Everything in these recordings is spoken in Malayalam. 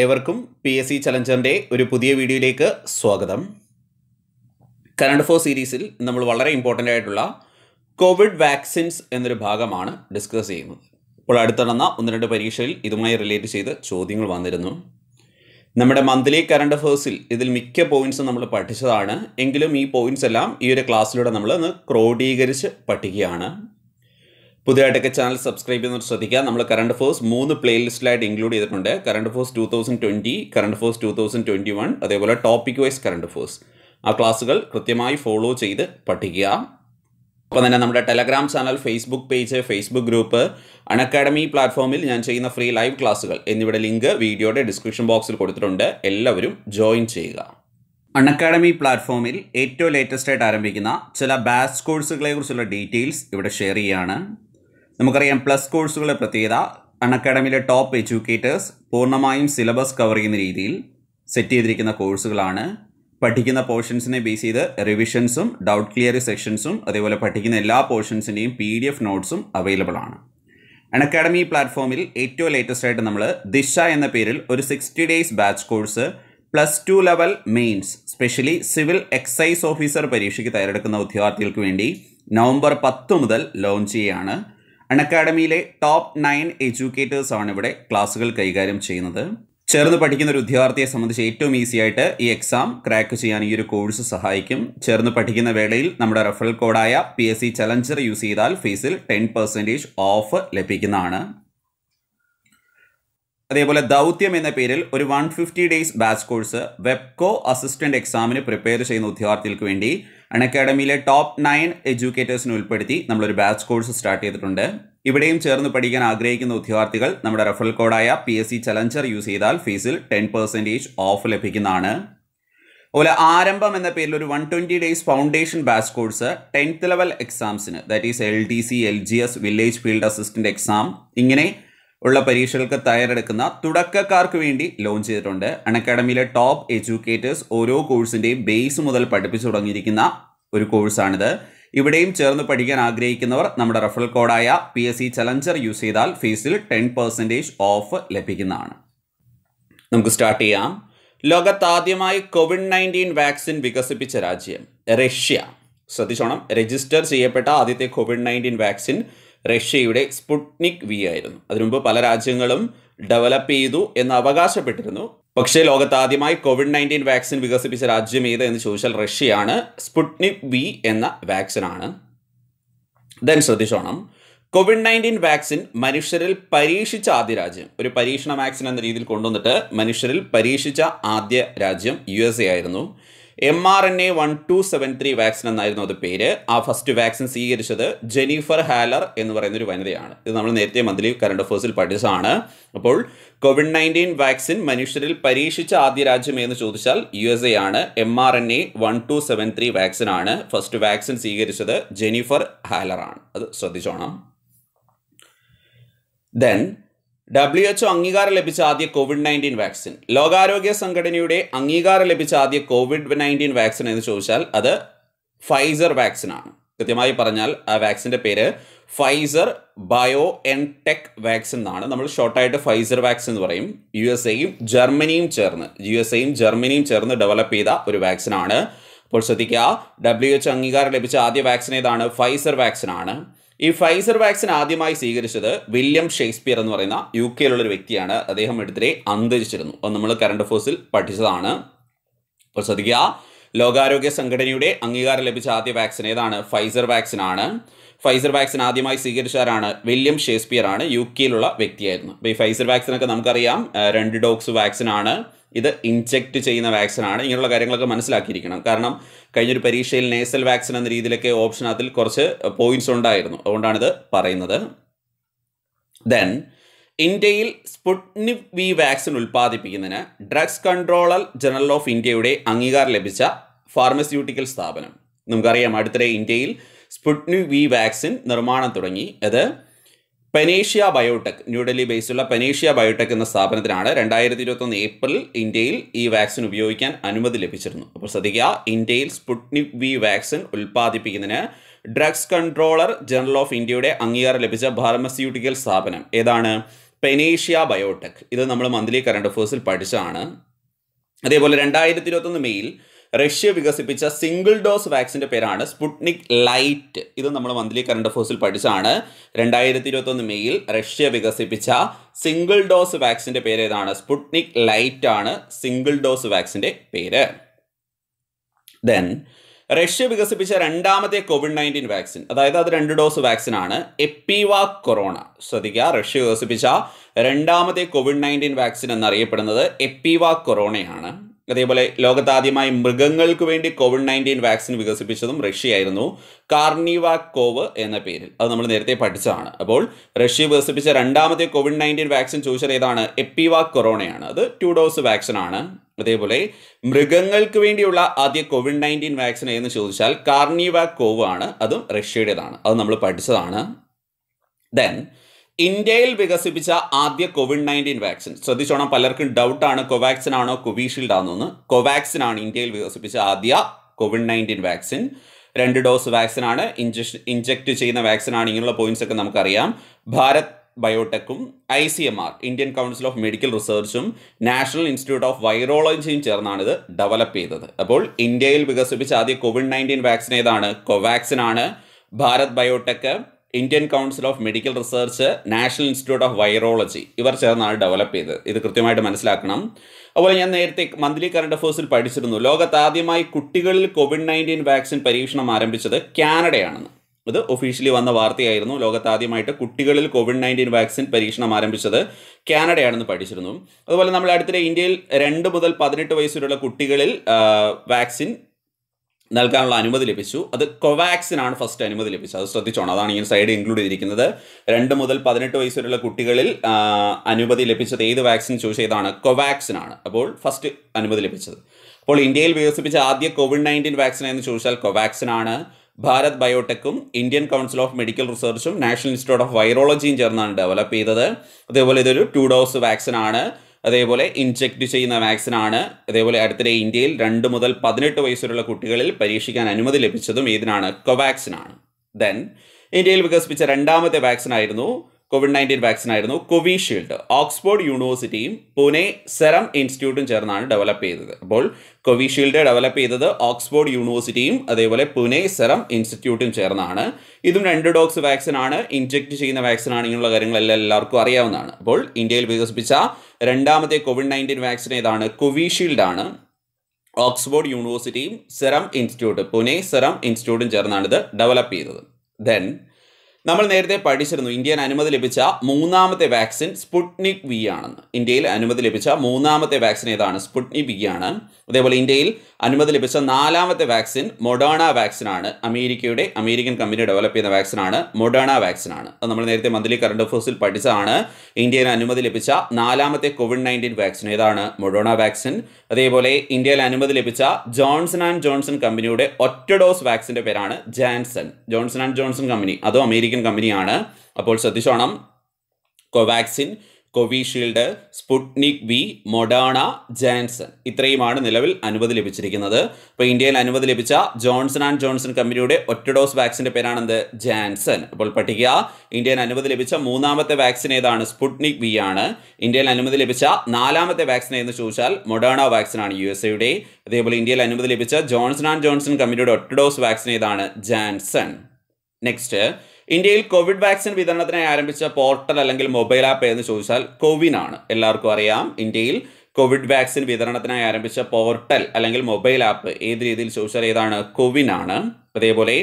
ഏവർക്കും പി എസ് സി ചലഞ്ചറിൻ്റെ ഒരു പുതിയ വീഡിയോയിലേക്ക് സ്വാഗതം കറണ്ട് ഫോർ സീരീസിൽ നമ്മൾ വളരെ ഇമ്പോർട്ടൻ്റ് ആയിട്ടുള്ള കോവിഡ് വാക്സിൻസ് എന്നൊരു ഭാഗമാണ് ഡിസ്കസ് ചെയ്യുന്നത് ഇപ്പോൾ അടുത്ത നടന്ന ഒന്ന് രണ്ട് പരീക്ഷയിൽ ഇതുമായി റിലേറ്റ് ചെയ്ത് ചോദ്യങ്ങൾ വന്നിരുന്നു നമ്മുടെ മന്ത്ലി കറണ്ട് അഫേഴ്സിൽ ഇതിൽ മിക്ക പോയിൻറ്സും നമ്മൾ പഠിച്ചതാണ് എങ്കിലും ഈ പോയിൻറ്സ് എല്ലാം ഈ ഒരു ക്ലാസ്സിലൂടെ നമ്മൾ ഒന്ന് ക്രോഡീകരിച്ച് പഠിക്കുകയാണ് പുതിയതായിട്ടൊക്കെ ചാനൽ സബ്സ്ക്രൈബ് ചെയ്യുന്നവർ ശ്രദ്ധിക്കുക നമ്മൾ കറണ്ട് ഫോഴ്സ് മൂന്ന് പ്ലേലിസ്റ്റിലായിട്ട് ഇൻക്ലൂഡ് ചെയ്തിട്ടുണ്ട് current affairs two thousand twenty current affairs two thousand twenty one അതേപോലെ ടോപ്പിക് വൈസ് കറണ്ട് ഫോഴ്സ് ആ ക്ലാസ്സുകൾ കൃത്യമായി ഫോളോ ചെയ്ത് പഠിക്കുക അപ്പം തന്നെ നമ്മുടെ Telegram channel Facebook page Facebook group Unacademy പ്ലാറ്റ്ഫോമിൽ ഞാൻ ചെയ്യുന്ന ഫ്രീ ലൈവ് ക്ലാസ്സുകൾ എന്നിവയുടെ ലിങ്ക് വീഡിയോയുടെ ഡിസ്ക്രിപ്ഷൻ ബോക്സിൽ കൊടുത്തിട്ടുണ്ട് എല്ലാവരും ജോയിൻ ചെയ്യുക അൺഅക്കാഡമി പ്ലാറ്റ്ഫോമിൽ ഏറ്റവും ലേറ്റസ്റ്റ് ആയിട്ട് ആരംഭിക്കുന്ന ചില ബാച്ച് കോഴ്സുകളെക്കുറിച്ചുള്ള ഡീറ്റെയിൽസ് ഇവിടെ ഷെയർ ചെയ്യുകയാണ് നമുക്കറിയാം പ്ലസ് കോഴ്സുകളെ പ്രത്യേകത അൺഅക്കാഡമിയിലെ ടോപ്പ് എഡ്യൂക്കേറ്റേഴ്സ് പൂർണ്ണമായും സിലബസ് കവർ ചെയ്യുന്ന രീതിയിൽ സെറ്റ് ചെയ്തിരിക്കുന്ന കോഴ്സുകളാണ് പഠിക്കുന്ന പോർഷൻസിനെ ബേസ് ചെയ്ത് റിവിഷൻസും ഡൗട്ട് ക്ലിയർ സെക്ഷൻസും അതേപോലെ പഠിക്കുന്ന എല്ലാ പോർഷൻസിൻ്റെയും പി ഡി എഫ് നോട്ട്സും അവൈലബിൾ ആണ് അൺഅക്കാഡമി പ്ലാറ്റ്ഫോമിൽ ഏറ്റവും ലേറ്റസ്റ്റ് ആയിട്ട് നമ്മൾ ദിശ എന്ന പേരിൽ ഒരു sixty days batch course plus two level mains specially civil excise officer പരീക്ഷയ്ക്ക് തയ്യാറെടുക്കുന്ന ഉദ്യോഗാർത്ഥികൾക്ക് വേണ്ടി നവംബർ പത്ത് മുതൽ ലോഞ്ച് ചെയ്യുകയാണ് അൺഅക്കാഡമിയിലെ ടോപ്പ് നയൻ എഡ്യൂക്കേറ്റേഴ്സ് ആണ് ഇവിടെ ക്ലാസ്സുകൾ കൈകാര്യം ചെയ്യുന്നത് ചേർന്ന് പഠിക്കുന്ന ഒരു വിദ്യാർത്ഥിയെ സംബന്ധിച്ച് ഏറ്റവും ഈസി ആയിട്ട് ഈ എക്സാം ക്രാക്ക് ചെയ്യാൻ ഈ ഒരു കോഴ്സ് സഹായിക്കും ചേർന്ന് പഠിക്കുന്ന വേളയിൽ നമ്മുടെ റെഫറൽ കോഡായ P S C challenger use ചെയ്താൽ ഫീസിൽ ടെൻ പെർസെൻറ്റേജ് ഓഫ് ലഭിക്കുന്നതാണ് അതേപോലെ ദൗത്യം എന്ന പേരിൽ ഒരു one fifty days batch course വെബ്കോ അസിസ്റ്റന്റ് എക്സാമിന് പ്രിപ്പയർ ചെയ്യുന്ന വിദ്യാർത്ഥികൾക്ക് വേണ്ടി അൺഅക്കാഡമിയിലെ ടോപ്പ് നയൻ എഡ്യൂക്കേറ്റേഴ്സിനെ ഉൾപ്പെടുത്തി നമ്മളൊരു ബാച്ച് കോഴ്സ് സ്റ്റാർട്ട് ചെയ്തിട്ടുണ്ട് ഇവിടെയും ചേർന്ന് പഠിക്കാൻ ആഗ്രഹിക്കുന്ന ഉദ്യോഗാർത്ഥികൾ നമ്മുടെ റെഫറൽ കോഡായ P S C challenger use ചെയ്താൽ ഫീസിൽ ടെൻ പെർസെൻറ്റേജ് ഓഫ് ലഭിക്കുന്നതാണ് അതുപോലെ ആരംഭം എന്ന പേരിൽ ഒരു one twenty days foundation batch course tenth level എക്സാംസിന് that is L D C L G S village field assistant exam ഇങ്ങനെ ഉള്ള പരീക്ഷകൾക്ക് തയ്യാറെടുക്കുന്ന തുടക്കക്കാർക്ക് വേണ്ടി ലോഞ്ച് ചെയ്തിട്ടുണ്ട് അൺ അക്കാഡമിയിലെ ടോപ്പ് എഡ്യൂക്കേറ്റേഴ്സ് ഓരോ കോഴ്സിൻ്റെയും ബേസ് മുതൽ പഠിപ്പിച്ചു തുടങ്ങിയിരിക്കുന്ന ഒരു കോഴ്സാണിത് ഇവിടെയും ചേർന്ന് പഠിക്കാൻ ആഗ്രഹിക്കുന്നവർ നമ്മുടെ റഫറൽ കോഡായ P S C challenger use ചെയ്താൽ ഫീസിൽ ടെൻ പെർസെൻറ്റേജ് ഓഫ് ലഭിക്കുന്നതാണ് നമുക്ക് സ്റ്റാർട്ട് ചെയ്യാം ലോകത്താദ്യമായി കോവിഡ് നയൻറ്റീൻ വാക്സിൻ വികസിപ്പിച്ച രാജ്യം റഷ്യ ശ്രദ്ധിച്ചോണം രജിസ്റ്റർ ചെയ്യപ്പെട്ട ആദ്യത്തെ കോവിഡ് നയൻറ്റീൻ വാക്സിൻ റഷ്യയുടെ സ്പുട്നിക് വി ആയിരുന്നു അതിനുമുമ്പ് പല രാജ്യങ്ങളും ഡെവലപ്പ് ചെയ്തു എന്ന് അവകാശപ്പെട്ടിരുന്നു പക്ഷേ ആദ്യമായി കോവിഡ് നയൻറ്റീൻ വാക്സിൻ വികസിപ്പിച്ച രാജ്യം ഏത് എന്ന് ചോദിച്ചാൽ റഷ്യയാണ് സ്പുട്നിക് ബി എന്ന വാക്സിനാണ് ദൻ ശ്രദ്ധിച്ചോണം കോവിഡ് നയൻറ്റീൻ വാക്സിൻ മനുഷ്യരിൽ പരീക്ഷിച്ച ആദ്യ രാജ്യം ഒരു പരീക്ഷണ വാക്സിൻ എന്ന രീതിയിൽ കൊണ്ടുവന്നിട്ട് മനുഷ്യരിൽ പരീക്ഷിച്ച ആദ്യ രാജ്യം യു ആയിരുന്നു M R N A one two seven three vaccine എന്നായിരുന്നു അത് പേര് ആ ഫസ്റ്റ് വാക്സിൻ സ്വീകരിച്ചത് ജെനീഫർ ഹാലർ എന്ന് പറയുന്ന ഒരു വനിതയാണ് ഇത് നമ്മൾ നേരത്തെ മന്ത്ലി കറണ്ട് അഫേഴ്സിൽ പഠിച്ചതാണ് അപ്പോൾ കോവിഡ് നയൻറ്റീൻ വാക്സിൻ മനുഷ്യരിൽ പരീക്ഷിച്ച ആദ്യ രാജ്യം എന്ന് ചോദിച്ചാൽ യു എസ് എ ആണ് M R N A one two seven three vaccine ആണ് ഫസ്റ്റ് വാക്സിൻ സ്വീകരിച്ചത് ജെനിഫർ ആണ് അത് ശ്രദ്ധിച്ചോണം ദെൻ ഡബ്ല്യു എച്ച്ഒ അംഗീകാരം ലഭിച്ച ആദ്യ കോവിഡ് നയൻറ്റീൻ വാക്സിൻ ലോകാരോഗ്യ സംഘടനയുടെ അംഗീകാരം ലഭിച്ച ആദ്യ കോവിഡ് നയൻറ്റീൻ വാക്സിൻ എന്ന് ചോദിച്ചാൽ അത് ഫൈസർ വാക്സിൻ ആണ് കൃത്യമായി പറഞ്ഞാൽ ആ വാക്സിൻ്റെ പേര് Pfizer BioNTech vaccine എന്നാണ് നമ്മൾ ഷോർട്ടായിട്ട് ഫൈസർ വാക്സിൻ എന്ന് പറയും യു എസ് എയും ജർമ്മനിയും ചേർന്ന് യു എസ് എയും ജർമ്മനിയും ചേർന്ന് ഡെവലപ്പ് ചെയ്ത ഒരു വാക്സിനാണ് അപ്പോൾ ശ്രദ്ധിക്കുക ഡബ്ല്യു എച്ച് അംഗീകാരം ലഭിച്ച ആദ്യ വാക്സിൻ ഏതാണ് ഫൈസർ വാക്സിൻ ആണ് ഈ ഫൈസർ വാക്സിൻ ആദ്യമായി സ്വീകരിച്ചത് വില്യം ഷേക്സ്പിയർ എന്ന് പറയുന്ന യു കെയിലുള്ള ഒരു വ്യക്തിയാണ് അദ്ദേഹം എടുത്തിരെ അന്തരിച്ചിരുന്നു അത് നമ്മൾ കറണ്ട് അഫേഴ്സിൽ പഠിച്ചതാണ് അപ്പോൾ ശ്രദ്ധിക്കുക ലോകാരോഗ്യ സംഘടനയുടെ അംഗീകാരം ലഭിച്ച ആദ്യ വാക്സിൻ ഏതാണ് ഫൈസർ വാക്സിൻ ആണ് ഫൈസർ വാക്സിൻ ആദ്യമായി സ്വീകരിച്ചാരാണ് വില്യം ഷേക്സ്പിയർ ആണ് യു കെയിലുള്ള വ്യക്തിയായിരുന്നു അപ്പോൾ ഈ ഫൈസർ വാക്സിനൊക്കെ നമുക്കറിയാം രണ്ട് ഡോക്സ് വാക്സിനാണ് ഇത് ഇഞ്ചെക്ട് ചെയ്യുന്ന വാക്സിനാണ് ഇങ്ങനെയുള്ള കാര്യങ്ങളൊക്കെ മനസ്സിലാക്കിയിരിക്കണം കാരണം കഴിഞ്ഞൊരു പരീക്ഷയിൽ നേസൽ വാക്സിൻ എന്ന രീതിയിലൊക്കെ ഓപ്ഷൻ അതിൽ കുറച്ച് പോയിന്റ്സ് ഉണ്ടായിരുന്നു അതുകൊണ്ടാണിത് പറയുന്നത് ദെൻ ഇന്ത്യയിൽ സ്പുട്നിക് വി വാക്സിൻ ഉൽപ്പാദിപ്പിക്കുന്നതിന് ഡ്രഗ്സ് കൺട്രോളർ ജനറൽ ഓഫ് ഇന്ത്യയുടെ അംഗീകാരം ലഭിച്ച ഫാർമസ്യൂട്ടിക്കൽ സ്ഥാപനം നമുക്കറിയാം അടുത്തിടെ ഇന്ത്യയിൽ സ്പുട്നിക് വി വാക്സിൻ നിർമ്മാണം തുടങ്ങി അത് പെനേഷ്യ ബയോടെക് ന്യൂഡൽഹി ബേസ്ഡുള്ള പെനേഷ്യ ബയോടെക് എന്ന സ്ഥാപനത്തിനാണ് രണ്ടായിരത്തി ഇരുപത്തൊന്ന് ഏപ്രിൽ ഇന്ത്യയിൽ ഈ വാക്സിൻ ഉപയോഗിക്കാൻ അനുമതി ലഭിച്ചിരുന്നു അപ്പോൾ ശ്രദ്ധിക്കുക ഇന്ത്യയിൽ സ്പുട്നിക് വി വാക്സിൻ ഉൽപ്പാദിപ്പിക്കുന്നതിന് ഡ്രഗ്സ് കൺട്രോളർ ജനറൽ ഓഫ് ഇന്ത്യയുടെ അംഗീകാരം ലഭിച്ച ഫാർമസ്യൂട്ടിക്കൽ സ്ഥാപനം ഏതാണ് പെനേഷ്യ ബയോടെക് ഇത് നമ്മൾ മന്ത്ലി കറണ്ട് അഫേഴ്സിൽ പഠിച്ചതാണ് അതേപോലെ രണ്ടായിരത്തി ഇരുപത്തൊന്ന് മെയ്യിൽ റഷ്യ വികസിപ്പിച്ച സിംഗിൾ ഡോസ് വാക്സിൻ്റെ പേരാണ് സ്പുട്നിക് ലൈറ്റ് ഇത് നമ്മൾ മന്ത്ലി കറണ്ട് അഫേഴ്സിൽ പഠിച്ചാണ് രണ്ടായിരത്തി ഇരുപത്തൊന്ന് മെയ്യിൽ റഷ്യ വികസിപ്പിച്ച സിംഗിൾ ഡോസ് വാക്സിൻ്റെ പേര് ഏതാണ് സ്പുട്നിക് ലൈറ്റ് ആണ് സിംഗിൾ ഡോസ് വാക്സിൻ്റെ പേര് ദെൻ റഷ്യ വികസിപ്പിച്ച രണ്ടാമത്തെ കോവിഡ് നയൻറ്റീൻ വാക്സിൻ അതായത് അത് രണ്ട് ഡോസ് വാക്സിൻ ആണ് എപ്പിവാ കൊറോണ ശ്രദ്ധിക്കുക റഷ്യ വികസിപ്പിച്ച രണ്ടാമത്തെ കോവിഡ് നയൻറ്റീൻ വാക്സിൻ എന്നറിയപ്പെടുന്നത് എപ്പിവാ കൊറോണയാണ് അതേപോലെ ലോകത്താദ്യമായി മൃഗങ്ങൾക്ക് വേണ്ടി കോവിഡ് നയൻറ്റീൻ വാക്സിൻ വികസിപ്പിച്ചതും റഷ്യയായിരുന്നു കാർണിവാക്കോവ് എന്ന പേരിൽ അത് നമ്മൾ നേരത്തെ പഠിച്ചതാണ് അപ്പോൾ റഷ്യ വികസിപ്പിച്ച രണ്ടാമത്തെ കോവിഡ് നയൻറ്റീൻ വാക്സിൻ ചോദിച്ചത് ഏതാണ് എപ്പിവാക് കൊറോണയാണ് അത് ടു ഡോസ് വാക്സിൻ ആണ് അതേപോലെ മൃഗങ്ങൾക്ക് വേണ്ടിയുള്ള ആദ്യ കോവിഡ് നയൻറ്റീൻ വാക്സിൻ എന്ന് ചോദിച്ചാൽ കാർണിവാക്കോവ് ആണ് അതും റഷ്യയുടേതാണ് അത് നമ്മൾ പഠിച്ചതാണ് ദെൻ ഇന്ത്യയിൽ വികസിപ്പിച്ച ആദ്യ കോവിഡ് നയൻറ്റീൻ വാക്സിൻ ശ്രദ്ധിച്ചോണം പലർക്കും ഡൗട്ടാണ് കോവാക്സിൻ ആണോ കോവിഷീൽഡ് എന്ന് കോവാക്സിൻ ആണ് ഇന്ത്യയിൽ വികസിപ്പിച്ച ആദ്യ കോവിഡ് നയൻറ്റീൻ വാക്സിൻ രണ്ട് ഡോസ് വാക്സിൻ ആണ് ഇഞ്ചക്ഷൻ ഇഞ്ചക്ട് ചെയ്യുന്ന വാക്സിൻ ആണ് ഇങ്ങനെയുള്ള പോയിന്റ്സ് ഒക്കെ നമുക്കറിയാം ഭാരത് ബയോടെക്കും I C M R Indian council of medical റിസർച്ചും നാഷണൽ ഇൻസ്റ്റിറ്റ്യൂട്ട് ഓഫ് വൈറോളജിയും ചേർന്നാണ് ഇത് ഡെവലപ്പ് ചെയ്തത് അപ്പോൾ ഇന്ത്യയിൽ വികസിപ്പിച്ച ആദ്യ കോവിഡ് നയൻറ്റീൻ വാക്സിൻ ഏതാണ് കോവാക്സിൻ ആണ് Bharat Biotech Indian council of medical research national institute of virology ഇവർ ചേർന്നാണ് ഡെവലപ്പ് ചെയ്തത് ഇത് കൃത്യമായിട്ട് മനസ്സിലാക്കണം അതുപോലെ ഞാൻ നേരത്തെ മന്ത്ലി കറണ്ട് അഫേഴ്സിൽ പഠിച്ചിരുന്നു ലോകത്ത് ആദ്യമായി കുട്ടികളിൽ കോവിഡ് നയൻറ്റീൻ വാക്സിൻ പരീക്ഷണം ആരംഭിച്ചത് കാനഡയാണെന്ന് ഇത് ഒഫീഷ്യലി വന്ന വാർത്തയായിരുന്നു ലോകത്ത് ആദ്യമായിട്ട് കുട്ടികളിൽ കോവിഡ് നയൻറ്റീൻ വാക്സിൻ പരീക്ഷണം ആരംഭിച്ചത് കാനഡയാണെന്ന് പഠിച്ചിരുന്നു അതുപോലെ നമ്മൾ അടുത്തിടെ ഇന്ത്യയിൽ രണ്ട് മുതൽ പതിനെട്ട് വയസ്സ് കുട്ടികളിൽ വാക്സിൻ നൽകാനുള്ള അനുമതി ലഭിച്ചു അത് കൊവാക്സിനാണ് ഫസ്റ്റ് അനുമതി ലഭിച്ചത് അത് ശ്രദ്ധിച്ചോണം അതാണ് ഇങ്ങനെ സൈഡ് ഇൻക്ലൂഡ് ചെയ്തിരിക്കുന്നത് രണ്ട് മുതൽ പതിനെട്ട് വയസ്സ് വരെയുള്ള കുട്ടികളിൽ അനുമതി ലഭിച്ചത് ഏത് വാക്സിൻ ചൂസ് ചെയ്താണ് കൊവാക്സിനാണ് അപ്പോൾ ഫസ്റ്റ് അനുമതി ലഭിച്ചത് അപ്പോൾ ഇന്ത്യയിൽ വികസിപ്പിച്ച ആദ്യ കോവിഡ് നയൻറ്റീൻ വാക്സിൻ എന്ന് ചോദിച്ചാൽ കൊവാക്സിനാണ് ഭാരത് ബയോടെക്കും ഇന്ത്യൻ കൗൺസിൽ ഓഫ് മെഡിക്കൽ റിസർച്ചും നാഷണൽ ഇൻസ്റ്റിറ്റ്യൂട്ട് ഓഫ് വൈറോളജിയും ചേർന്നാണ് ഡെവലപ്പ് ചെയ്തത് അതേപോലെ ഇതൊരു ടു ഡോസ് വാക്സിനാണ് അതേപോലെ ഇൻജെക്ട് ചെയ്യുന്ന വാക്സിനാണ് അതേപോലെ അടുത്തിടെ ഇന്ത്യയിൽ രണ്ട് മുതൽ പതിനെട്ട് വയസ്സുള്ള കുട്ടികളിൽ പരീക്ഷിക്കാൻ അനുമതി ലഭിച്ചതും ഏതിനാണ് കൊവാക്സിനാണ് ദെൻ ഇന്ത്യയിൽ വികസിപ്പിച്ച രണ്ടാമത്തെ വാക്സിനായിരുന്നു കോവിഡ് നയൻറ്റീൻ വാക്സിൻ ആയിരുന്നു കോവിഷീൽഡ് ഓക്സ്ഫോർഡ് യൂണിവേഴ്സിറ്റിയും പൂനെ സെറം ഇൻസ്റ്റിറ്റ്യൂട്ടും ചേർന്നാണ് ഡെവലപ്പ് ചെയ്തത് അപ്പോൾ കോവിഷീൽഡ് ഡെവലപ്പ് ചെയ്തത് ഓക്സ്ഫോർഡ് യൂണിവേഴ്സിറ്റിയും അതേപോലെ പൂനെ സെറം ഇൻസ്റ്റിറ്റ്യൂട്ടും ചേർന്നാണ് ഇതും രണ്ട് ഡോക്സ് വാക്സിൻ ആണ് ഇഞ്ചെക്ട് ചെയ്യുന്ന വാക്സിൻ ആണ് ഇങ്ങനെയുള്ള കാര്യങ്ങളെല്ലാം എല്ലാവർക്കും അറിയാവുന്നതാണ് അപ്പോൾ ഇന്ത്യയിൽ വികസിപ്പിച്ച രണ്ടാമത്തെ കോവിഡ് നയൻറ്റീൻ വാക്സിൻ ഏതാണ് കോവിഷീൽഡ് ആണ് ഓക്സ്ഫോർഡ് യൂണിവേഴ്സിറ്റിയും സെറം ഇൻസ്റ്റിറ്റ്യൂട്ട് പൂനെ സെറം ഇൻസ്റ്റിറ്റ്യൂട്ടും ചേർന്നാണ് ഇത് ഡെവലപ്പ് ചെയ്തത് ദെൻ നമ്മൾ നേരത്തെ പഠിച്ചിരുന്നു ഇന്ത്യൻ അനുമതി ലഭിച്ച മൂന്നാമത്തെ വാക്സിൻ സ്പുട്നിക് വി ആണെന്ന് ഇന്ത്യയിൽ അനുമതി ലഭിച്ച മൂന്നാമത്തെ വാക്സിൻ ഏതാണ് സ്പുട്നിക് വി ആണ് അതേപോലെ ഇന്ത്യയിൽ അനുമതി ലഭിച്ച നാലാമത്തെ വാക്സിൻ മൊഡേണ ആണ് അമേരിക്കയുടെ അമേരിക്കൻ കമ്പനി ഡെവലപ്പ് ചെയ്യുന്ന വാക്സിനാണ് മൊഡേണ ആണ് അത് നമ്മൾ നേരത്തെ മന്ത്ലി കറണ്ട് അഫേഴ്സിൽ പഠിച്ചതാണ് ഇന്ത്യയിൽ അനുമതി ലഭിച്ച നാലാമത്തെ കോവിഡ് നയൻറ്റീൻ വാക്സിൻ ഏതാണ് മൊഡോണ വാക്സിൻ അതേപോലെ ഇന്ത്യയിൽ അനുമതി ലഭിച്ച ജോൺസൺ ആൻഡ് ജോൺസൺ കമ്പനിയുടെ ഒറ്റ ഡോസ് വാക്സിൻ്റെ പേരാണ് Janssen Johnson and Johnson company അതും അമേരിക്ക അമേരിക്കൻ കമ്പനിയാണ് അപ്പോൾ ശ്രദ്ധിച്ചോണം Covaxin Covishield Sputnik V Moderna Janssen ഇത്രയുമാണ് നിലവിൽ അനുമതി ലഭിച്ചിരിക്കുന്നത് അപ്പോൾ ഇന്ത്യയിൽ അനുമതി ലഭിച്ച ജോൺസൺ ആൻഡ് ജോൺസൺ കമ്പനിയുടെ ഒറ്റ ഡോസ് വാക്സിൻ്റെ പേരാണെന്ത് ജാൻസൺ അപ്പോൾ പഠിക്കുക ഇന്ത്യയിൽ അനുമതി ലഭിച്ച മൂന്നാമത്തെ വാക്സിൻ ഏതാണ് സ്പുട്നിക് വി ആണ് ഇന്ത്യയിൽ അനുമതി ലഭിച്ച നാലാമത്തെ വാക്സിൻ എന്ന് ചോദിച്ചാൽ മൊഡാണ വാക്സിൻ ആണ് യു എസ് എയുടെ അതേപോലെ ഇന്ത്യയിൽ അനുമതി ലഭിച്ച ജോൺസൺ ആൻഡ് ജോൺസൺ കമ്പനിയുടെ ഒറ്റ ഡോസ് വാക്സിൻ ഏതാണ് ജാൻസൺ നെക്സ്റ്റ് ഇന്ത്യയിൽ കോവിഡ് വാക്സിൻ വിതരണത്തിനായി ആരംഭിച്ച പോർട്ടൽ അല്ലെങ്കിൽ മൊബൈൽ ആപ്പ് എന്ന് ചോദിച്ചാൽ കോവിൻ ആണ് എല്ലാവർക്കും അറിയാം ഇന്ത്യയിൽ കോവിഡ് വാക്സിൻ വിതരണത്തിനായി ആരംഭിച്ച പോർട്ടൽ അല്ലെങ്കിൽ മൊബൈൽ ആപ്പ് ഏത് രീതിയിൽ ചോദിച്ചാൽ ഏതാണ് കോവിൻ ആണ് അതേപോലെ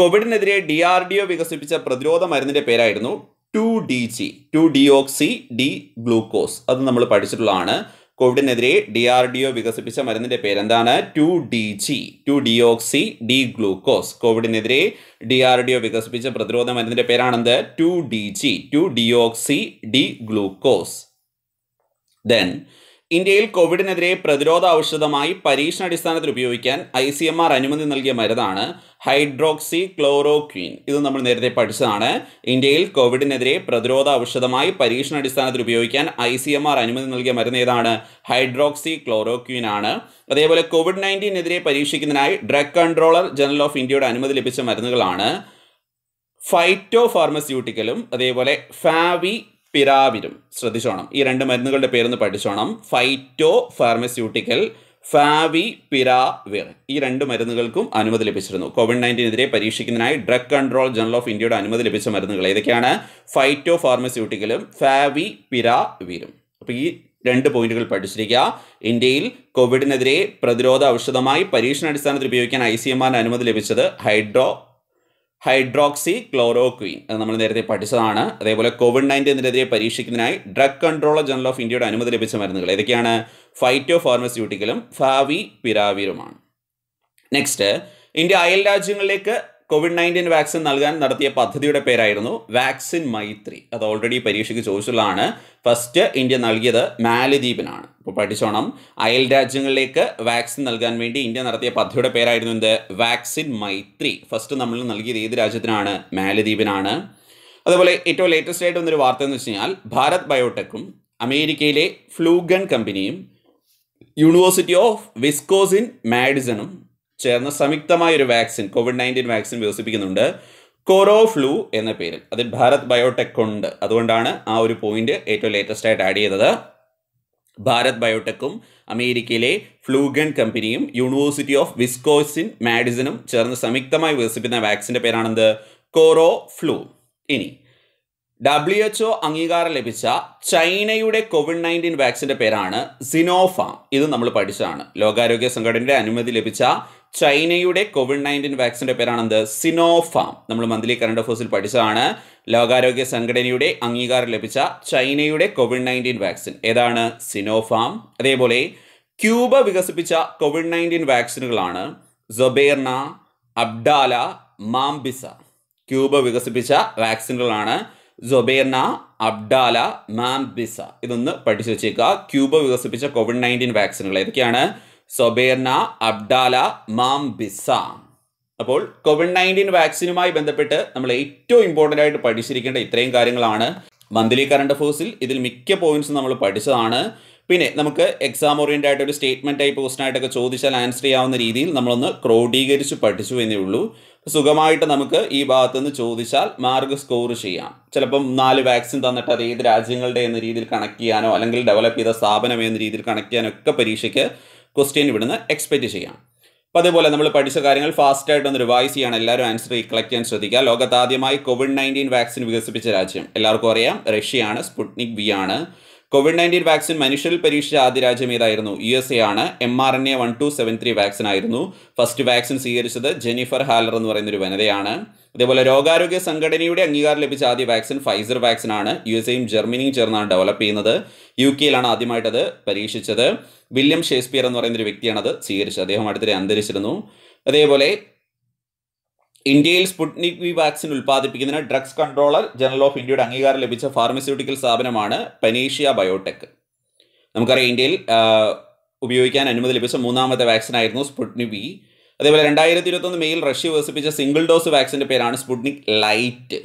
കോവിഡിനെതിരെ ഡി ആർ ഡി ഒ വികസിപ്പിച്ച പ്രതിരോധ മരുന്നിന്റെ പേരായിരുന്നു two D G two deoxy D glucose അത് നമ്മൾ പഠിച്ചിട്ടുള്ളതാണ് കോവിഡിനെതിരെ ഡി ആർ ഡി ഒ വികസിപ്പിച്ച മരുന്നിന്റെ പേരെന്താണ് two D G two deoxy D glucose കോവിഡിനെതിരെ ഡി ആർ ഡി ഒ വികസിപ്പിച്ച പ്രതിരോധ മരുന്നിന്റെ പേരാണെന്ത് two D G two deoxy D glucose then ഇന്ത്യയിൽ കോവിഡിനെതിരെ പ്രതിരോധ ഔഷധമായി പരീക്ഷണാടിസ്ഥാനത്തിൽ ഉപയോഗിക്കാൻ ഐ സി എം ആർ അനുമതി നൽകിയ മരുന്നാണ് ഹൈഡ്രോക്സി ക്ലോറോക്വീൻ ഇത് നമ്മൾ നേരത്തെ പഠിച്ചതാണ് ഇന്ത്യയിൽ കോവിഡിനെതിരെ പ്രതിരോധ ഔഷധമായി പരീക്ഷണാടിസ്ഥാനത്തിൽ ഉപയോഗിക്കാൻ ഐ സി എം ആർ അനുമതി നൽകിയ മരുന്ന് ഏതാണ് ഹൈഡ്രോക്സി ക്ലോറോക്വീൻ ആണ് അതേപോലെ കോവിഡ് നയൻറ്റീനെതിരെ പരീക്ഷിക്കുന്നതിനായി ഡ്രഗ് കൺട്രോളർ ജനറൽ ഓഫ് ഇന്ത്യയുടെ അനുമതി ലഭിച്ച മരുന്നുകളാണ് ഫൈറ്റോ ഫാർമസ്യൂട്ടിക്കലും അതേപോലെ ഫാവി പിരാവിരും ശ്രദ്ധിച്ചോണം ഈ രണ്ട് മരുന്നുകളുടെ പേരൊന്ന് പഠിച്ചോണം ഫൈറ്റോ ഫാർമസ്യൂട്ടിക്കൽ ഫാവി പിരാവിർ ഈ രണ്ട് മരുന്നുകൾക്കും അനുമതി ലഭിച്ചിരുന്നു കോവിഡ് നയൻറ്റീനെതിരെ പരീക്ഷിക്കുന്നതിനായി ഡ്രഗ് കൺട്രോൾ ജനറൽ ഓഫ് ഇന്ത്യയുടെ അനുമതി ലഭിച്ച മരുന്നുകൾ ഏതൊക്കെയാണ് ഫൈറ്റോ ഫാർമസ്യൂട്ടിക്കലും ഫാവി പിരാവിരും അപ്പോൾ ഈ രണ്ട് പോയിന്റുകൾ പഠിച്ചിരിക്കുക ഇന്ത്യയിൽ കോവിഡിനെതിരെ പ്രതിരോധ ഔഷധമായി അടിസ്ഥാനത്തിൽ ഉപയോഗിക്കാൻ ഐ സി എം ആറിന് അനുമതി ലഭിച്ചത് ഹൈഡ്രോ ഹൈഡ്രോക്സി ക്ലോറോക്വീൻ അത് നമ്മൾ നേരത്തെ പഠിച്ചതാണ് അതേപോലെ കോവിഡ് നയൻറ്റീനെതിരെ പരീക്ഷിക്കുന്നതിനായി ഡ്രഗ് കൺട്രോളർ ജനറൽ ഓഫ് ഇന്ത്യയുടെ അനുമതി ലഭിച്ച മരുന്നുകൾ ഏതൊക്കെയാണ് ഫൈറ്റോ ഫാർമസ്യൂട്ടിക്കലും ഫാവി പിരാവിറുമാണ് നെക്സ്റ്റ് ഇന്ത്യ അയൽ രാജ്യങ്ങളിലേക്ക് കോവിഡ് നയൻറ്റീൻ വാക്സിൻ നൽകാൻ നടത്തിയ പദ്ധതിയുടെ പേരായിരുന്നു വാക്സിൻ മൈത്രി അത് ഓൾറെഡി പരീക്ഷയ്ക്ക് ചോദിച്ചുള്ളതാണ് ഫസ്റ്റ് ഇന്ത്യ നൽകിയത് മാലദ്വീപിനാണ് ഇപ്പോൾ പഠിച്ചോണം അയൽ രാജ്യങ്ങളിലേക്ക് വാക്സിൻ നൽകാൻ വേണ്ടി ഇന്ത്യ നടത്തിയ പദ്ധതിയുടെ പേരായിരുന്നു എന്ത് വാക്സിൻ മൈത്രി ഫസ്റ്റ് നമ്മൾ നൽകിയത് ഏത് രാജ്യത്തിനാണ് മാലദ്വീപിനാണ് അതുപോലെ ഏറ്റവും ലേറ്റസ്റ്റ് ആയിട്ട് വന്നൊരു വാർത്ത എന്ന് വെച്ച് കഴിഞ്ഞാൽ ഭാരത് ബയോടെക്കും അമേരിക്കയിലെ ഫ്ലൂഗൺ കമ്പനിയും യൂണിവേഴ്സിറ്റി ഓഫ് വിസ്കോസിൻ മാഡിസണും ചേർന്ന് സംയുക്തമായ ഒരു വാക്സിൻ കോവിഡ് നയൻറ്റീൻ വാക്സിൻ വികസിപ്പിക്കുന്നുണ്ട് കൊറോ ഫ്ലൂ എന്ന പേരിൽ അതിൽ ഭാരത് ബയോടെക് ഉണ്ട് അതുകൊണ്ടാണ് ആ ഒരു പോയിന്റ് ഏറ്റവും ലേറ്റസ്റ്റ് ആയിട്ട് ആഡ് ചെയ്തത് ഭാരത് ബയോടെക്കും അമേരിക്കയിലെ ഫ്ലൂഗൺ കമ്പനിയും യൂണിവേഴ്സിറ്റി ഓഫ് വിസ്കോസിൻ മാഡിസനും ചേർന്ന് സംയുക്തമായി വികസിപ്പിക്കുന്ന വാക്സിൻ്റെ പേരാണെന്ത് കൊറോ ഫ്ലൂ ഇനി ഡബ്ല്യു എച്ച്ഒ അംഗീകാരം ലഭിച്ച ചൈനയുടെ കോവിഡ് നയൻറ്റീൻ വാക്സിൻ്റെ പേരാണ് സിനോഫാം ഇത് നമ്മൾ പഠിച്ചതാണ് ലോകാരോഗ്യ സംഘടനയുടെ അനുമതി ലഭിച്ച ചൈനയുടെ കോവിഡ് നയൻറ്റീൻ വാക്സിൻ്റെ പേരാണെന്ത് സിനോഫാം നമ്മൾ മന്ത്ലി കറണ്ട് അഫേഴ്സിൽ പഠിച്ചതാണ് ലോകാരോഗ്യ സംഘടനയുടെ അംഗീകാരം ലഭിച്ച ചൈനയുടെ കോവിഡ് നയൻറ്റീൻ വാക്സിൻ ഏതാണ് സിനോഫാം അതേപോലെ ക്യൂബ വികസിപ്പിച്ച കോവിഡ് നയൻറ്റീൻ വാക്സിനുകളാണ് സൊബേർണ അബ്ഡാല മാംബിസ ക്യൂബ വികസിപ്പിച്ച വാക്സിനുകളാണ് സൊബേർണ അബ്ഡാല മാംബിസ ഇതൊന്ന് പഠിച്ചു വെച്ചേക്കുക ക്യൂബ വികസിപ്പിച്ച കോവിഡ് നയൻറ്റീൻ വാക്സിനുകൾ ഏതൊക്കെയാണ് സൊബേർണ അബ്ഡാല മാം ബിസ അപ്പോൾ കോവിഡ് നയൻറ്റീൻ വാക്സിനുമായി ബന്ധപ്പെട്ട് നമ്മൾ ഏറ്റവും ഇമ്പോർട്ടൻ്റ് ആയിട്ട് പഠിച്ചിരിക്കേണ്ട ഇത്രയും കാര്യങ്ങളാണ് മന്ത്ലി കറണ്ട് അഫേഴ്സിൽ ഇതിൽ മിക്ക പോയിന്റ്സും നമ്മൾ പഠിച്ചതാണ് പിന്നെ നമുക്ക് എക്സാം ഓറിയൻ്റ് ആയിട്ട് ഒരു സ്റ്റേറ്റ്മെൻറ്റ് ടൈപ്പ് ആയിട്ടൊക്കെ ചോദിച്ചാൽ ആൻസർ ചെയ്യാവുന്ന രീതിയിൽ നമ്മളൊന്ന് ക്രോഡീകരിച്ച് പഠിച്ചു എന്നേ ഉള്ളൂ സുഖമായിട്ട് നമുക്ക് ഈ ഭാഗത്ത് നിന്ന് ചോദിച്ചാൽ മാർക്ക് സ്കോർ ചെയ്യാം ചിലപ്പം നാല് വാക്സിൻ തന്നിട്ട് അത് ഏത് രാജ്യങ്ങളുടെ എന്ന രീതിയിൽ കണക്ട് ചെയ്യാനോ അല്ലെങ്കിൽ ഡെവലപ്പ് ചെയ്ത സ്ഥാപനം എന്ന രീതിയിൽ കണക്ട് ചെയ്യാനോ ഒക്കെ പരീക്ഷയ്ക്ക് ക്വസ്റ്റ്യൻ ഇവിടുന്ന് എക്സ്പെക്റ്റ് ചെയ്യാം അപ്പോൾ അതേപോലെ നമ്മൾ പഠിച്ച കാര്യങ്ങൾ ഫാസ്റ്റായിട്ടൊന്ന് ഒന്ന് റിവൈസ് ചെയ്യാണ് എല്ലാവരും ആൻസർ കളക്ട് ചെയ്യാൻ ശ്രദ്ധിക്കുക ലോകത്താദ്യമായി കോവിഡ് നയൻറ്റീൻ വാക്സിൻ വികസിപ്പിച്ച രാജ്യം എല്ലാവർക്കും അറിയാം റഷ്യയാണ് സ്പുട്നിക് വി ആണ് കോവിഡ് നയൻറ്റീൻ വാക്സിൻ മനുഷ്യരിൽ പരീക്ഷിച്ച ആദ്യ രാജ്യം ഏതായിരുന്നു യു എസ് എ ആണ് M R N A one two seven three vaccine ആയിരുന്നു ഫസ്റ്റ് വാക്സിൻ സ്വീകരിച്ചത് ജെനിഫർ ഹാലർ എന്ന് പറയുന്ന ഒരു വനിതയാണ് അതേപോലെ രോഗാരോഗ്യ സംഘടനയുടെ അംഗീകാരം ലഭിച്ച ആദ്യ വാക്സിൻ ഫൈസർ വാക്സിൻ ആണ് യു എസ് എയും ജർമ്മനിയും ചേർന്നാണ് ഡെവലപ്പ് ചെയ്യുന്നത് യു കെയിലാണ് ആദ്യമായിട്ടത് പരീക്ഷിച്ചത് വില്യം ഷേക്സ്പിയർ എന്ന് പറയുന്ന ഒരു വ്യക്തിയാണ് അത് സ്വീകരിച്ചത് അദ്ദേഹം അടുത്തിടെ അന്തരിച്ചിരുന്നു അതേപോലെ ഇന്ത്യയിൽ സ്പുട്നിക് വി വാക്സിൻ ഉൽപ്പാദിപ്പിക്കുന്നതിന് ഡ്രഗ്സ് കൺട്രോളർ ജനറൽ ഓഫ് ഇന്ത്യയുടെ അംഗീകാരം ലഭിച്ച ഫാർമസ്യൂട്ടിക്കൽ സ്ഥാപനമാണ് പനീഷ്യ ബയോടെക് നമുക്കറിയാം ഇന്ത്യയിൽ ഉപയോഗിക്കാൻ അനുമതി ലഭിച്ച മൂന്നാമത്തെ വാക്സിനായിരുന്നു സ്പുട്നിക് വി അതേപോലെ രണ്ടായിരത്തി ഇരുപത്തൊന്ന് മെയിൽ റഷ്യ വികസിപ്പിച്ച സിംഗിൾ ഡോസ് വാക്സിൻ്റെ പേരാണ് സ്പുട്നിക് ലൈറ്റ്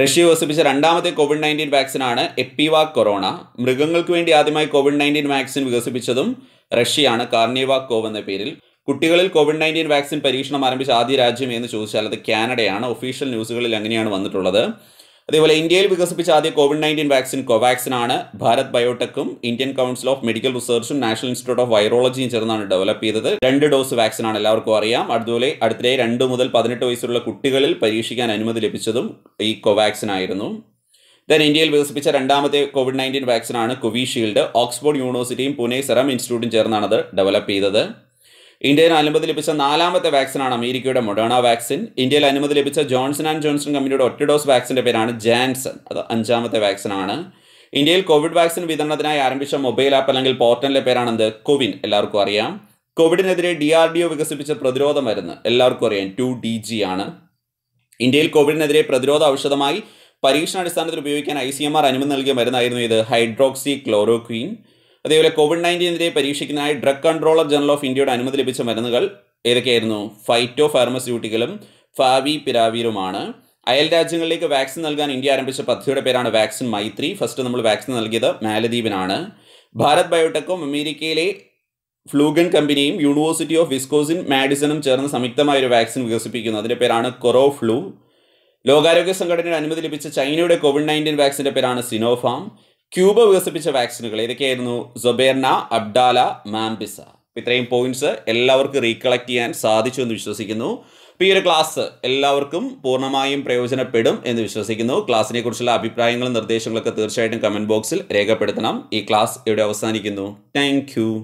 റഷ്യ വികസിപ്പിച്ച രണ്ടാമത്തെ കോവിഡ് നയൻറ്റീൻ വാക്സിനാണ് എപ്പിവ കൊറോണ മൃഗങ്ങൾക്ക് വേണ്ടി ആദ്യമായി കോവിഡ് നയൻറ്റീൻ വാക്സിൻ വികസിപ്പിച്ചതും റഷ്യയാണ് കാർണിവ കോവ് എന്ന പേരിൽ കുട്ടികളിൽ കോവിഡ് നയൻറ്റീൻ വാക്സിൻ പരീക്ഷണം ആരംഭിച്ച ആദ്യ രാജ്യം എന്ന് ചോദിച്ചാൽ അത് കാനഡയാണ് ഒഫീഷ്യൽ ന്യൂസുകളിൽ അങ്ങനെയാണ് വന്നിട്ടുള്ളത് അതേപോലെ ഇന്ത്യയിൽ വികസിപ്പിച്ച ആദ്യ കോവിഡ് നയൻറ്റീൻ വാക്സിൻ കോവാക്സിൻ ആണ് ഭാരത് ബയോടെക്കും ഇന്ത്യൻ കൗൺസിൽ ഓഫ് മെഡിക്കൽ റിസർച്ചും നാഷണൽ ഇൻസ്റ്റിറ്റ്യൂട്ട് ഓഫ് വൈറോളജിയും ചേർന്നാണ് ഡെവലപ്പ് ചെയ്തത് രണ്ട് ഡോസ് വാക്സിൻ ആണ് എല്ലാവർക്കും അറിയാം അതുപോലെ അടുത്തിടെ രണ്ട് മുതൽ പതിനെട്ട് വയസ്സുള്ള കുട്ടികളിൽ പരീക്ഷിക്കാൻ അനുമതി ലഭിച്ചതും ഈ കോവാക്സിൻ ആയിരുന്നു ദൻ ഇന്ത്യയിൽ വികസിപ്പിച്ച രണ്ടാമത്തെ കോവിഡ് നയൻറ്റീൻ ആണ് കോവിഷീൽഡ് ഓക്സ്ഫോർഡ് യൂണിവേഴ്സിറ്റിയും പൂനെ സെറം ഇൻസ്റ്റിറ്റ്യൂട്ടും ചേർന്നാണ് അത് ഡെവലപ്പ് ചെയ്തത് ഇന്ത്യയിൽ അനുമതി ലഭിച്ച നാലാമത്തെ വാക്സിനാണ് അമേരിക്കയുടെ മൊഡേണ വാക്സിൻ ഇന്ത്യയിൽ അനുമതി ലഭിച്ച ജോൺസൺ ആൻഡ് ജോൺസൺ കമ്പനിയുടെ ഒറ്റ ഡോസ് വാക്സിൻ്റെ പേരാണ് ജാൻസൺ അത് അഞ്ചാമത്തെ വാക്സിനാണ് ഇന്ത്യയിൽ കോവിഡ് വാക്സിൻ വിതരണത്തിനായി ആരംഭിച്ച മൊബൈൽ ആപ്പ് അല്ലെങ്കിൽ പോർട്ടലിൻ്റെ പേരാണെന്ത് കോവിൻ എല്ലാവർക്കും അറിയാം കോവിഡിനെതിരെ ഡി ആർ ഡി ഒ വികസിപ്പിച്ച പ്രതിരോധ മരുന്ന് എല്ലാവർക്കും അറിയാം ടു ഡി ജി ആണ് ഇന്ത്യയിൽ കോവിഡിനെതിരെ പ്രതിരോധ ഔഷധമായി പരീക്ഷണാടിസ്ഥാനത്തിൽ ഉപയോഗിക്കാൻ ഐ സി എം ആർ അനുമതി നൽകിയ മരുന്നായിരുന്നു ഇത് ഹൈഡ്രോക്സി ക്ലോറോക്വീൻ അതേപോലെ കോവിഡ് നയൻറ്റീനെതിരെ പരീക്ഷിക്കുന്നതിനായി ഡ്രഗ് കൺട്രോളർ ജനറൽ ഓഫ് ഇന്ത്യയുടെ അനുമതി ലഭിച്ച മരുന്നുകൾ ഏതൊക്കെയായിരുന്നു ഫൈറ്റോ ഫാർമസ്യൂട്ടിക്കലും ഫാവി പിരാവീരുമാണ് അയൽ രാജ്യങ്ങളിലേക്ക് വാക്സിൻ നൽകാൻ ഇന്ത്യ ആരംഭിച്ച പദ്ധതിയുടെ പേരാണ് വാക്സിൻ മൈത്രി ഫസ്റ്റ് നമ്മൾ വാക്സിൻ നൽകിയത് മാലദ്വീപിനാണ് ഭാരത് ബയോടെക്കും അമേരിക്കയിലെ ഫ്ലൂഗൻ കമ്പനിയും യൂണിവേഴ്സിറ്റി ഓഫ് വിസ്കോസിൻ മാഡിസണും ചേർന്ന് സംയുക്തമായ ഒരു വാക്സിൻ വികസിപ്പിക്കുന്നു അതിൻ്റെ പേരാണ് കൊറോ ഫ്ലൂ ലോകാരോഗ്യ സംഘടനയുടെ അനുമതി ലഭിച്ച ചൈനയുടെ കോവിഡ് നയൻറ്റീൻ വാക്സിൻ്റെ പേരാണ് സിനോഫാം ക്യൂബ വികസിപ്പിച്ച വാക്സിനുകൾ ഏതൊക്കെയായിരുന്നു സൊബേർന അബ്ഡാല മാംബിസ ഇത്രയും പോയിന്റ്സ് എല്ലാവർക്കും റീകളക്ട് ചെയ്യാൻ സാധിച്ചു എന്ന് വിശ്വസിക്കുന്നു ഇപ്പോൾ ഈ ഒരു ക്ലാസ് എല്ലാവർക്കും പൂർണ്ണമായും പ്രയോജനപ്പെടും എന്ന് വിശ്വസിക്കുന്നു ക്ലാസ്സിനെ കുറിച്ചുള്ള അഭിപ്രായങ്ങളും നിർദ്ദേശങ്ങളൊക്കെ തീർച്ചയായിട്ടും കമൻറ്റ് ബോക്സിൽ രേഖപ്പെടുത്തണം ഈ ക്ലാസ് ഇവിടെ അവസാനിക്കുന്നു താങ്ക്